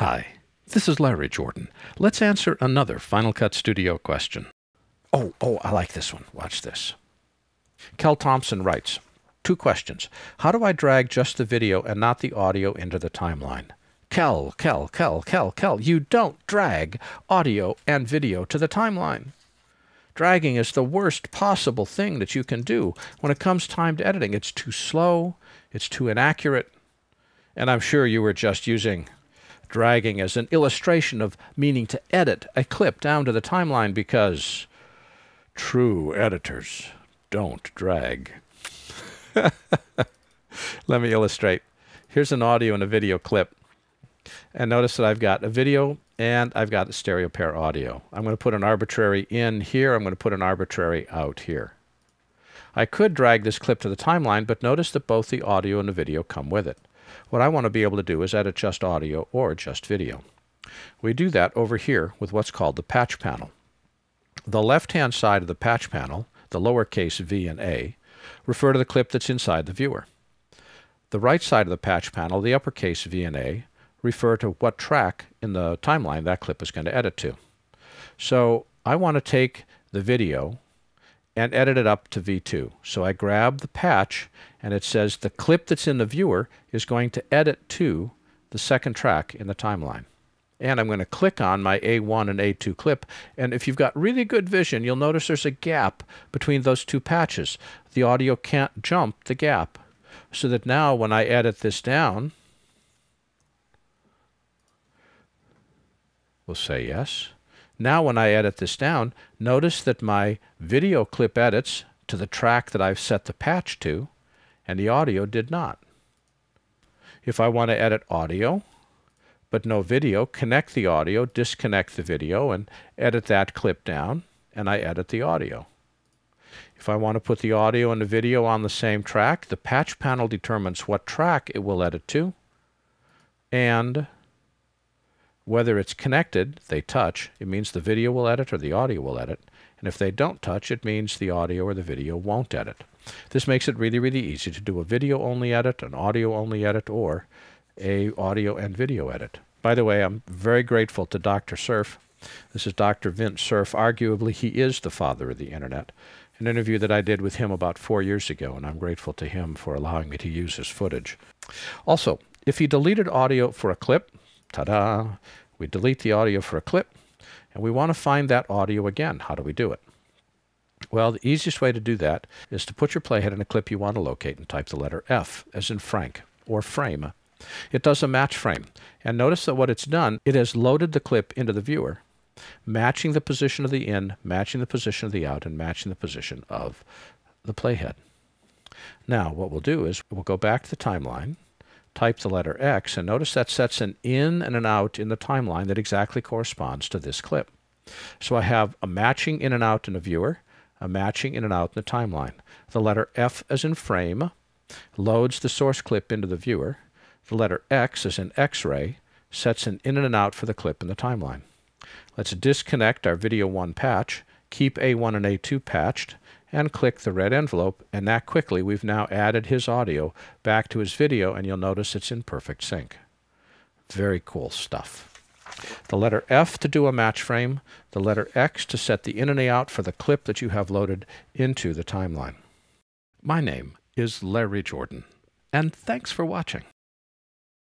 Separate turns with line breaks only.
Hi, this is Larry Jordan. Let's answer another Final Cut Studio question. Oh, oh, I like this one. Watch this. Kel Thompson writes, Two questions. How do I drag just the video and not the audio into the timeline? Kel, Kel, Kel, Kel, Kel, you don't drag audio and video to the timeline. Dragging is the worst possible thing that you can do when it comes time to editing. It's too slow, it's too inaccurate, and I'm sure you were just using dragging as an illustration of meaning to edit a clip down to the timeline because true editors don't drag. Let me illustrate. Here's an audio and a video clip. And notice that I've got a video and I've got a stereo pair audio. I'm going to put an arbitrary in here. I'm going to put an arbitrary out here. I could drag this clip to the timeline, but notice that both the audio and the video come with it. What I want to be able to do is edit just audio or just video. We do that over here with what's called the patch panel. The left-hand side of the patch panel, the lowercase v and a, refer to the clip that's inside the viewer. The right side of the patch panel, the uppercase v and a, refer to what track in the timeline that clip is going to edit to. So I want to take the video and edit it up to V2. So I grab the patch and it says the clip that's in the viewer is going to edit to the second track in the timeline. And I'm going to click on my A1 and A2 clip. And if you've got really good vision, you'll notice there's a gap between those two patches. The audio can't jump the gap. So that now when I edit this down, we'll say yes. Now when I edit this down, notice that my video clip edits to the track that I've set the patch to, and the audio did not. If I want to edit audio, but no video, connect the audio, disconnect the video, and edit that clip down, and I edit the audio. If I want to put the audio and the video on the same track, the patch panel determines what track it will edit to, and whether it's connected, they touch, it means the video will edit or the audio will edit. And if they don't touch, it means the audio or the video won't edit. This makes it really, really easy to do a video-only edit, an audio-only edit, or a audio and video edit. By the way, I'm very grateful to Dr. Surf. This is Dr. Vince Surf. Arguably, he is the father of the Internet. An interview that I did with him about four years ago, and I'm grateful to him for allowing me to use his footage. Also, if he deleted audio for a clip, Ta-da! We delete the audio for a clip, and we want to find that audio again. How do we do it? Well, the easiest way to do that is to put your playhead in a clip you want to locate and type the letter F, as in Frank, or frame. It does a match frame, and notice that what it's done, it has loaded the clip into the viewer, matching the position of the in, matching the position of the out, and matching the position of the playhead. Now, what we'll do is we'll go back to the timeline, type the letter X, and notice that sets an in and an out in the timeline that exactly corresponds to this clip. So I have a matching in and out in the viewer, a matching in and out in the timeline. The letter F as in frame loads the source clip into the viewer. The letter X as in X-ray sets an in and an out for the clip in the timeline. Let's disconnect our video 1 patch, keep A1 and A2 patched, and click the red envelope, and that quickly we've now added his audio back to his video, and you'll notice it's in perfect sync. Very cool stuff. The letter F to do a match frame, the letter X to set the in and out for the clip that you have loaded into the timeline. My name is Larry Jordan, and thanks for watching.